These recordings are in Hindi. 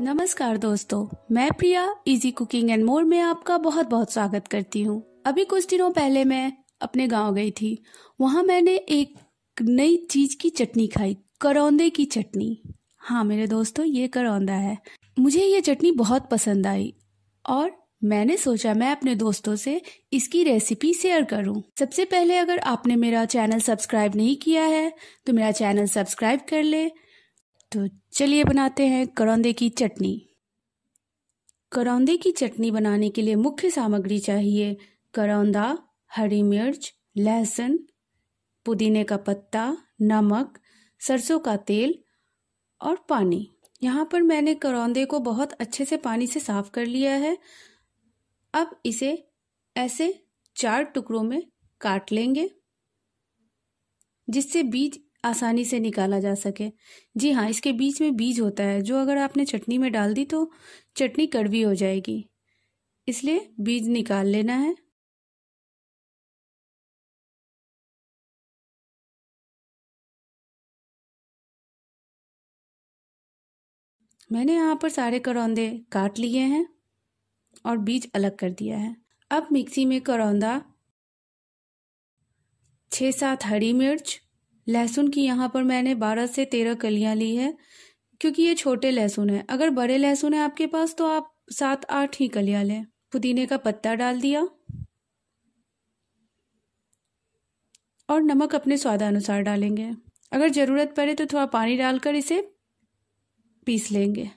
नमस्कार दोस्तों मैं Priya easy cooking and more में आपका बहुत बहुत स्वागत करती हूँ अभी कुछ दिनों पहले मैं अपने गांव गई थी वहाँ मैंने एक नई चीज की चटनी खाई करौंदे की चटनी हाँ मेरे दोस्तों ये करौंदा है मुझे ये चटनी बहुत पसंद आई और मैंने सोचा मैं अपने दोस्तों से इसकी रेसिपी शेयर करूं। सबसे पहले अगर आपने मेरा चैनल सब्सक्राइब नहीं किया है तो मेरा चैनल सब्सक्राइब कर ले तो चलिए बनाते हैं करौंदे की चटनी करौंदे की चटनी बनाने के लिए मुख्य सामग्री चाहिए करौंदा हरी मिर्च लहसुन पुदीने का पत्ता नमक सरसों का तेल और पानी यहाँ पर मैंने करौंदे को बहुत अच्छे से पानी से साफ कर लिया है अब इसे ऐसे चार टुकड़ों में काट लेंगे जिससे बीज आसानी से निकाला जा सके जी हाँ इसके बीच में बीज होता है जो अगर आपने चटनी में डाल दी तो चटनी कड़वी हो जाएगी इसलिए बीज निकाल लेना है मैंने यहाँ पर सारे करौंदे काट लिए हैं और बीज अलग कर दिया है अब मिक्सी में करौंदा छः सात हरी मिर्च लहसुन की यहाँ पर मैंने बारह से तेरह कलियाँ ली है क्योंकि ये छोटे लहसुन है अगर बड़े लहसुन है आपके पास तो आप सात आठ ही कलियाँ लें पुदीने का पत्ता डाल दिया और नमक अपने स्वादानुसार डालेंगे अगर ज़रूरत पड़े तो थोड़ा पानी डालकर इसे पीस लेंगे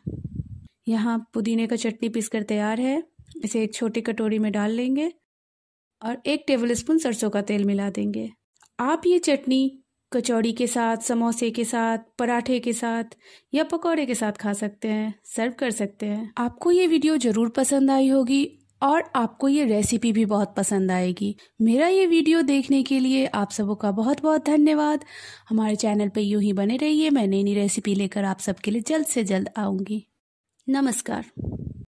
यहाँ पुदीने का चटनी पीस कर तैयार है इसे एक छोटी कटोरी में डाल लेंगे और एक टेबल स्पून सरसों का तेल मिला देंगे आप ये चटनी कचौड़ी के साथ समोसे के साथ पराठे के साथ या पकौड़े के साथ खा सकते हैं सर्व कर सकते हैं आपको ये वीडियो जरूर पसंद आई होगी और आपको ये रेसिपी भी बहुत पसंद आएगी मेरा ये वीडियो देखने के लिए आप सबों का बहुत बहुत धन्यवाद हमारे चैनल पे यूं ही बने रहिए मैं नई नई रेसिपी लेकर आप सबके लिए जल्द से जल्द आऊँगी नमस्कार